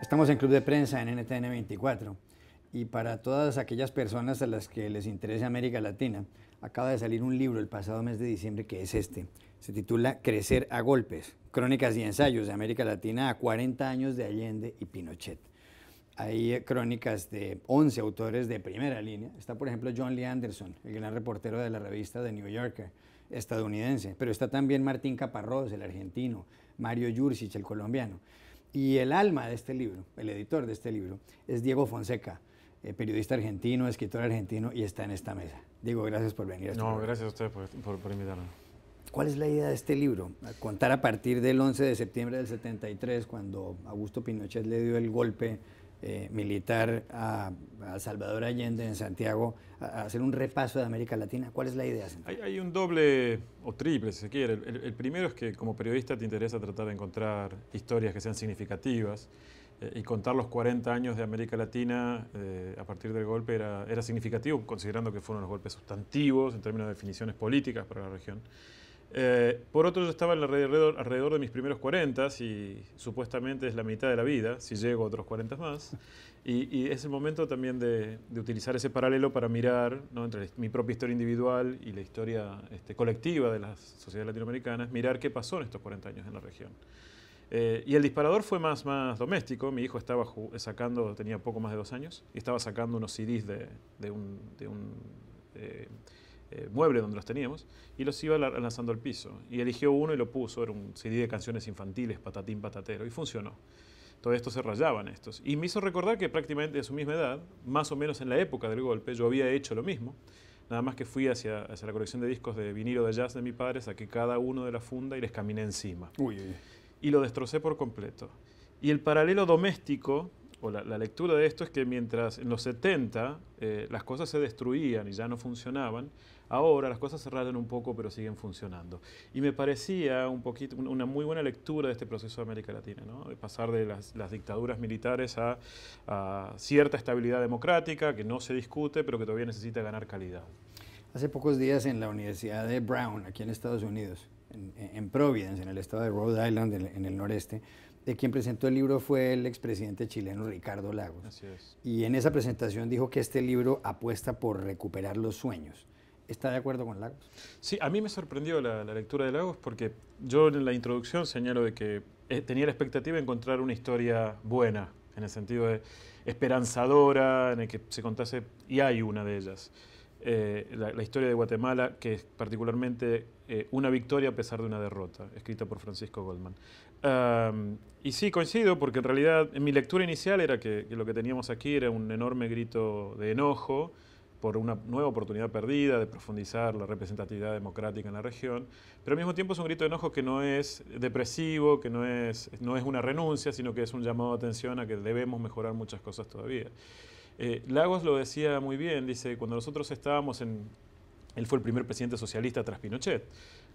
Estamos en Club de Prensa en NTN 24 y para todas aquellas personas a las que les interesa América Latina, acaba de salir un libro el pasado mes de diciembre que es este. Se titula Crecer a Golpes, Crónicas y Ensayos de América Latina a 40 años de Allende y Pinochet hay eh, crónicas de 11 autores de primera línea. Está, por ejemplo, John Lee Anderson, el gran reportero de la revista The New Yorker estadounidense, pero está también Martín Caparrós, el argentino, Mario Yursich, el colombiano. Y el alma de este libro, el editor de este libro, es Diego Fonseca, eh, periodista argentino, escritor argentino, y está en esta mesa. Diego, gracias por venir. A este no, gracias a usted por, por, por invitarme. ¿Cuál es la idea de este libro? Contar a partir del 11 de septiembre del 73, cuando Augusto Pinochet le dio el golpe eh, militar a, Salvador Allende en Santiago, a, hacer un repaso de América Latina. ¿Cuál es la idea? Hay, un doble o triple, si se quiere. El, primero es que como periodista te interesa tratar de encontrar historias que sean significativas eh, y contar los 40 años de América Latina eh, a partir del golpe era significativo, considerando que fueron los golpes sustantivos en términos de definiciones políticas para la región. Eh, por otro, yo estaba alrededor, alrededor de mis primeros 40 y supuestamente es la mitad de la vida, si llego otros 40 más. Y, es el momento también de, utilizar ese paralelo para mirar ¿no? entre mi propia historia individual y la historia este, colectiva de las sociedades latinoamericanas, mirar qué pasó en estos 40 años en la región. Eh, y el disparador fue más, más doméstico. Mi hijo estaba sacando, tenía poco más de dos años, y estaba sacando unos CDs de, un, eh, eh, muebles donde los teníamos y los iba lanzando al piso. Y eligió uno y lo puso, era un CD de canciones infantiles, patatín, patatero, y funcionó. Todo esto se rayaban estos. Y me hizo recordar que prácticamente de su misma edad, más o menos en la época del golpe, yo había hecho lo mismo. Nada más que fui hacia, la colección de discos de vinilo de jazz de mi padre, saqué cada uno de la funda y les caminé encima. Y lo destrocé por completo. Y el paralelo doméstico la, lectura de esto es que mientras en los 70 eh, las cosas se destruían y ya no funcionaban, ahora las cosas se rayan un poco pero siguen funcionando. Y me parecía un poquito, una muy buena lectura de este proceso de América Latina, de pasar de las, dictaduras militares a cierta estabilidad democrática que no se discute pero que todavía necesita ganar calidad. Hace pocos días en la Universidad de Brown, aquí en Estados Unidos, en, Providence, en el estado de Rhode Island, en, el noreste, de quien presentó el libro fue el expresidente chileno Ricardo Lagos. Y en esa presentación dijo que este libro apuesta por recuperar los sueños. ¿Está de acuerdo con Lagos? Sí, a mí me sorprendió la, lectura de Lagos porque yo en la introducción señalo de que eh, tenía la expectativa de encontrar una historia buena, en el sentido de esperanzadora, en el que se contase, y hay una de ellas. Eh, la, historia de Guatemala, que es particularmente eh, una victoria a pesar de una derrota, escrita por Francisco Goldman. y sí, coincido, porque en realidad en mi lectura inicial era que, lo que teníamos aquí era un enorme grito de enojo por una nueva oportunidad perdida de profundizar la representatividad democrática en la región, pero al mismo tiempo es un grito de enojo que no es depresivo, que no es, no es una renuncia, sino que es un llamado de atención a que debemos mejorar muchas cosas todavía. Eh, Lagos lo decía muy bien, dice, cuando nosotros estábamos en, él fue el primer presidente socialista tras Pinochet,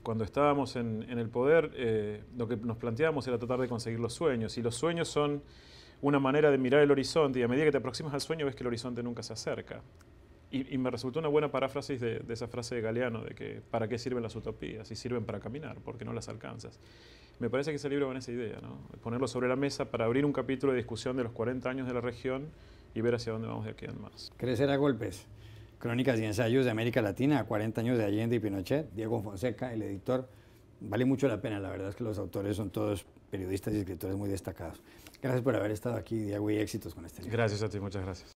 cuando estábamos en, el poder, eh, lo que nos planteábamos era tratar de conseguir los sueños, y los sueños son una manera de mirar el horizonte, y a medida que te aproximas al sueño ves que el horizonte nunca se acerca. Y, me resultó una buena paráfrasis de, esa frase de Galeano, de que ¿para qué sirven las utopías? Si sirven para caminar, porque no las alcanzas. Me parece que ese libro va en esa idea, Ponerlo sobre la mesa para abrir un capítulo de discusión de los 40 años de la región y ver hacia dónde vamos de aquí en más. Crecer a golpes. Crónicas y ensayos de América Latina, 40 años de Allende y Pinochet, Diego Fonseca, el editor. Vale mucho la pena, la verdad es que los autores son todos periodistas y escritores muy destacados. Gracias por haber estado aquí, Diego, y éxitos con este libro. Gracias a ti, muchas gracias.